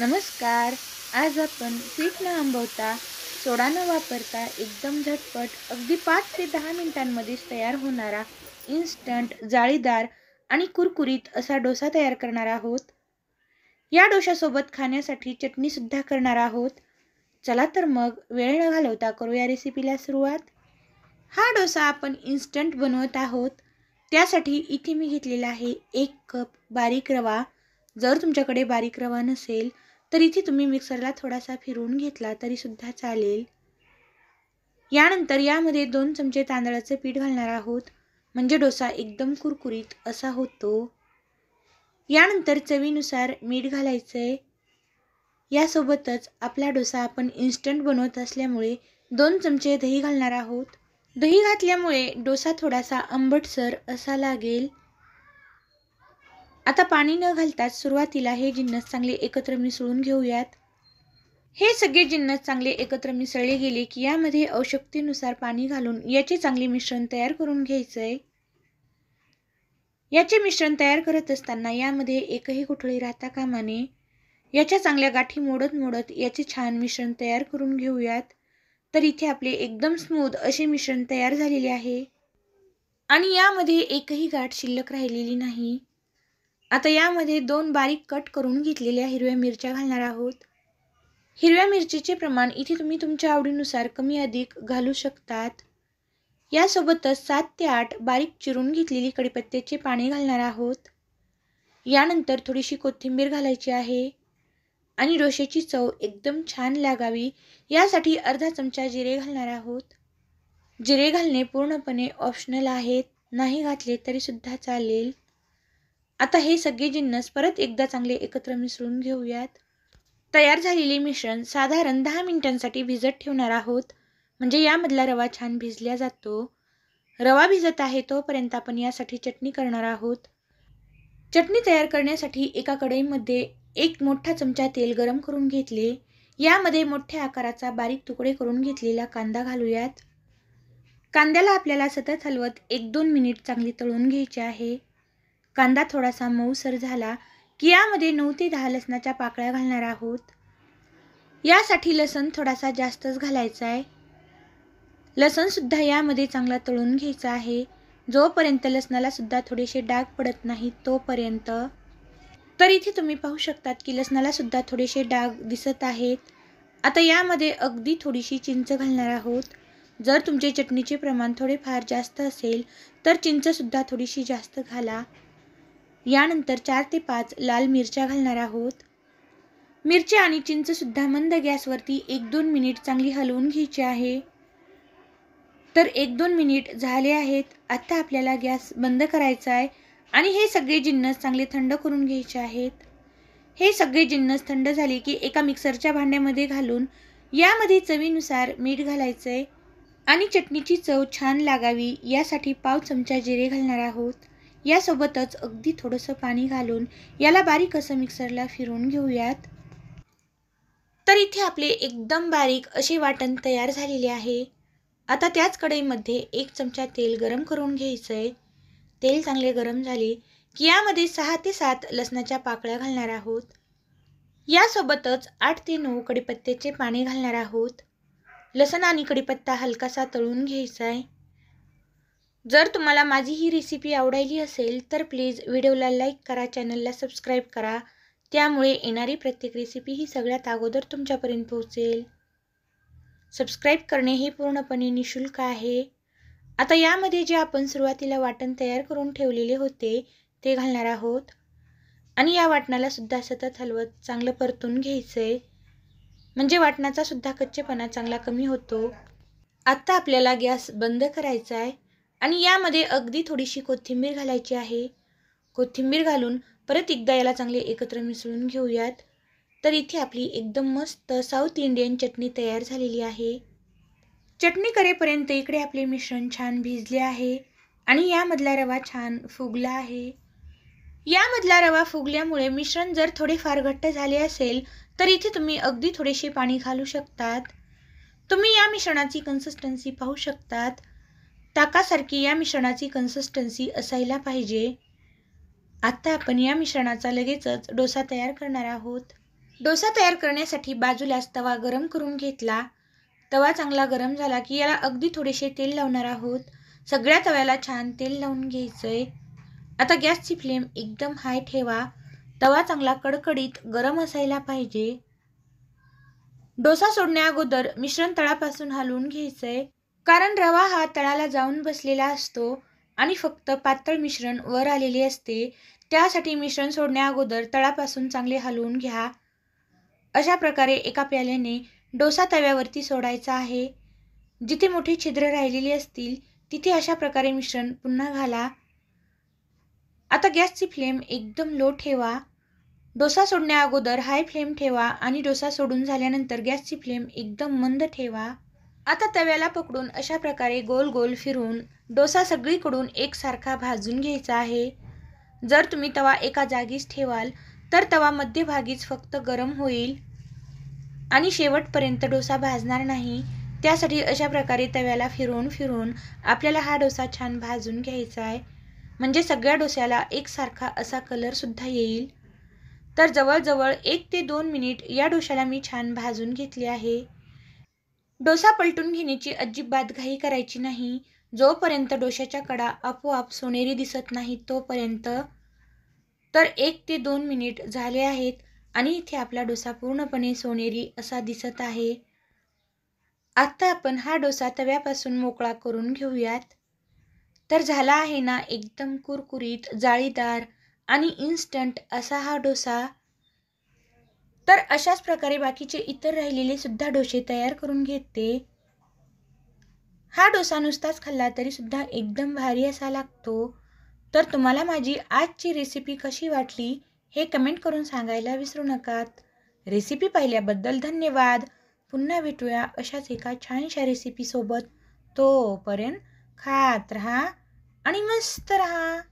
नमस्कार आज आपण पीठ न आंबवता सोडा न वापरता एकदम झटपट अगदी पाच ते दहा मिनिटांमध्ये तयार होणारा इन्स्टंट जाळीदार आणि कुरकुरीत असा डोसा तयार करणार आहोत या डोशासोबत खाण्यासाठी चटणीसुद्धा करणार आहोत चला तर मग वेळ न घालवता करूया रेसिपीला सुरुवात हा डोसा आपण इन्स्टंट बनवत आहोत त्यासाठी इथे मी घेतलेला आहे एक कप बारीक रवा जर तुमच्याकडे बारीक रवा नसेल तर इथे तुम्ही मिक्सरला थोडासा फिरवून घेतला तरीसुद्धा चालेल यानंतर यामध्ये दोन चमचे तांदळाचं पीठ घालणार आहोत म्हणजे डोसा एकदम कुरकुरीत असा होतो यानंतर चवीनुसार मीठ घालायचं आहे यासोबतच आपला डोसा आपण इन्स्टंट बनवत असल्यामुळे दोन चमचे दही घालणार आहोत दही घातल्यामुळे डोसा थोडासा आंबटसर असा लागेल आता पाणी न घालताच सुरुवातीला हे जिन्नस चांगले एकत्र मिसळून घेऊयात हे सगळे जिन्नस चांगले एकत्र मिसळले गेले की यामध्ये आवश्यकतेनुसार पाणी घालून याचे चांगले मिश्रण तयार करून घ्यायचं आहे याचे मिश्रण तयार करत असताना यामध्ये एकही कुठळी राहता कामाने याच्या चांगल्या गाठी मोडत मोडत याचे छान मिश्रण तयार करून घेऊयात तर इथे आपले एकदम स्मूथ असे मिश्रण तयार झालेले आहे आणि यामध्ये एकही गाठ शिल्लक राहिलेली नाही आता यामध्ये दोन बारीक कट करून घेतलेल्या हिरव्या मिरच्या घालणार आहोत हिरव्या मिरचीचे प्रमाण इथे तुम्ही तुमच्या आवडीनुसार कमी अधिक घालू शकतात यासोबतच सात ते आठ बारीक चिरून घेतलेली कडीपत्त्याचे पाने घालणार आहोत यानंतर थोडीशी कोथिंबीर घालायची आहे आणि डोश्याची चव एकदम छान लागावी यासाठी अर्धा चमचा जिरे घालणार आहोत जिरे घालणे पूर्णपणे ऑप्शनल आहेत नाही घातले तरीसुद्धा चालेल आता हे सगळे जिन्नस परत एकदा चांगले एकत्र मिसळून घेऊयात तयार झालेले मिश्रण साधारण दहा मिनिटांसाठी भिजत ठेवणार आहोत म्हणजे यामधला रवा छान भिजल्या जातो रवा भिजत आहे तोपर्यंत आपण यासाठी चटणी करणार आहोत चटणी तयार करण्यासाठी एका कढईमध्ये एक मोठा चमचा तेल गरम करून घेतले यामध्ये मोठ्या आकाराचा बारीक तुकडे करून घेतलेला कांदा घालूयात कांद्याला आपल्याला सतत हलवत एक दोन मिनिट चांगली तळून घ्यायचे आहे कांदा थोडासा मऊसर झाला की यामध्ये नऊ ते दहा लसणाच्या पाकळ्या घालणार आहोत यासाठी लसण थोडासा जास्तच घालायचा आहे लसणसुद्धा यामध्ये चांगला तळून घ्यायचा आहे जोपर्यंत लसणालासुद्धा थोडेसे डाग पडत नाहीत तोपर्यंत तर इथे तुम्ही पाहू शकतात की लसणालासुद्धा थोडेसे डाग दिसत आहेत आता यामध्ये अगदी थोडीशी चिंच घालणार आहोत जर तुमचे चटणीचे प्रमाण थोडेफार जास्त असेल तर चिंचसुद्धा थोडीशी जास्त घाला यानंतर चार ते पाच लाल मिरच्या घालणार आहोत मिरच्या आणि चिंचसुद्धा मंद गॅसवरती एक दोन मिनिट चांगली हलवून घ्यायची आहे तर एक दोन मिनिट झाले आहेत आत्ता आपल्याला गॅस बंद करायचा आहे आणि हे सगळे जिन्नस चांगले थंड करून घ्यायचे आहेत हे सगळे जिन्नस थंड झाले की एका मिक्सरच्या भांड्यामध्ये घालून यामध्ये चवीनुसार मीठ घालायचं आहे आणि चटणीची चव छान लागावी यासाठी पाव चमचा जिरे घालणार आहोत यासोबतच अगदी थोडंसं पाणी घालून याला बारीक असं मिक्सरला फिरून घेऊयात तर इथे आपले एकदम बारीक असे वाटण तयार झालेले आहे आता त्याच कढईमध्ये एक चमचा तेल गरम करून घ्यायचं आहे तेल चांगले गरम झाले की यामध्ये सहा ते सात लसणाच्या पाकळ्या घालणार आहोत यासोबतच आठ ते नऊ कडीपत्त्याचे पाणी घालणार आहोत लसण आणि कडीपत्ता हलकासा तळून घ्यायचा आहे जर तुम्हाला माझी ही रेसिपी आवडायली असेल तर प्लीज व्हिडिओला लाईक करा चॅनलला सबस्क्राईब करा त्यामुळे येणारी प्रत्येक रेसिपी ही सगळ्यात अगोदर तुमच्यापर्यंत पोहोचेल सबस्क्राईब करणे हे पूर्णपणे निशुल्क आहे आता यामध्ये जे आपण सुरुवातीला वाटण तयार करून ठेवलेले होते ते घालणार आहोत आणि या वाटणाला सुद्धा सतत हलवत चांगलं परतून घ्यायचं आहे म्हणजे वाटणाचा सुद्धा कच्चेपणा चांगला कमी होतो आत्ता आपल्याला गॅस बंद करायचा आहे आणि यामध्ये अगदी थोडीशी कोथिंबीर घालायची आहे कोथिंबीर घालून परत एकदा याला चांगले एकत्र मिसळून घेऊयात तर इथे आपली एकदम मस्त साऊथ इंडियन चटणी तयार झालेली आहे चटणी करेपर्यंत इकडे आपले मिश्रण छान भिजले आहे आणि यामधला रवा छान फुगला आहे यामधला रवा फुगल्यामुळे मिश्रण जर थोडेफार घट्ट झाले असेल तर इथे तुम्ही अगदी थोडेसे पाणी घालू शकतात तुम्ही या मिश्रणाची कन्सिस्टन्सी पाहू शकतात ताकासारखी या मिश्रणाची कन्सिस्टन्सी असायला पाहिजे आत्ता आपण या मिश्रणाचा लगेचच डोसा तयार करणार आहोत डोसा तयार करण्यासाठी बाजूलाच तवा गरम करून घेतला तवा चांगला गरम झाला की याला अगदी थोडेसे तेल लावणार आहोत सगळ्या तव्याला छान तेल लावून घ्यायचं आहे आता गॅसची फ्लेम एकदम हाय ठेवा तवा चांगला कडकडीत गरम असायला पाहिजे डोसा सोडण्या अगोदर मिश्रण तळापासून हलवून घ्यायचं आहे कारण रवा हा तळाला जाऊन बसलेला असतो आणि फक्त पातळ मिश्रण वर आलेले असते त्यासाठी मिश्रण सोडण्या अगोदर तळापासून चांगले हलवून घ्या अशा प्रकारे एका प्याल्याने डोसा तव्यावरती सोडायचा आहे जिथे मोठी छिद्र राहिलेली असतील तिथे अशा प्रकारे मिश्रण पुन्हा घाला आता गॅसची फ्लेम एकदम लो ठेवा डोसा सोडण्या अगोदर हाय फ्लेम ठेवा आणि डोसा सोडून झाल्यानंतर गॅसची फ्लेम एकदम मंद ठेवा आता तव्याला पकडून अशा प्रकारे गोल गोल फिरून डोसा सगळीकडून एकसारखा भाजून घ्यायचा आहे जर तुम्ही तवा एका जागीच ठेवाल तर तवा मध्यभागीच फक्त गरम होईल आणि शेवटपर्यंत डोसा भाजणार नाही त्यासाठी अशा प्रकारे तव्याला फिरवून फिरून आपल्याला हा डोसा छान भाजून घ्यायचा आहे म्हणजे सगळ्या डोस्याला एकसारखा असा कलरसुद्धा येईल तर जवळजवळ एक ते दोन मिनिट या डोशाला मी छान भाजून घेतले आहे डोसा पलटून घेण्याची अजिबात घाई करायची नाही जोपर्यंत डोशाच्या कडा आपोआप सोनेरी दिसत नाही तोपर्यंत तर एक ते दोन मिनिट झाले आहेत आणि इथे आपला डोसा पूर्णपणे सोनेरी असा दिसत आहे आत्ता आपण हा डोसा तव्यापासून मोकळा करून घेऊयात तर झाला आहे ना एकदम कुरकुरीत जाळीदार आणि इन्स्टंट असा हा डोसा तर अशाच प्रकारे बाकीचे इतर राहिलेले सुद्धा डोसे तयार करून घेते हा डोसा नुसताच खाल्ला तरी सुद्धा एकदम भारी असा लागतो तर तुम्हाला माझी आजची रेसिपी कशी वाटली हे कमेंट करून सांगायला विसरू नकात रेसिपी पाहिल्याबद्दल धन्यवाद पुन्हा भेटूया अशाच एका छानशा रेसिपीसोबत तोपर्यंत खात राहा आणि मस्त राहा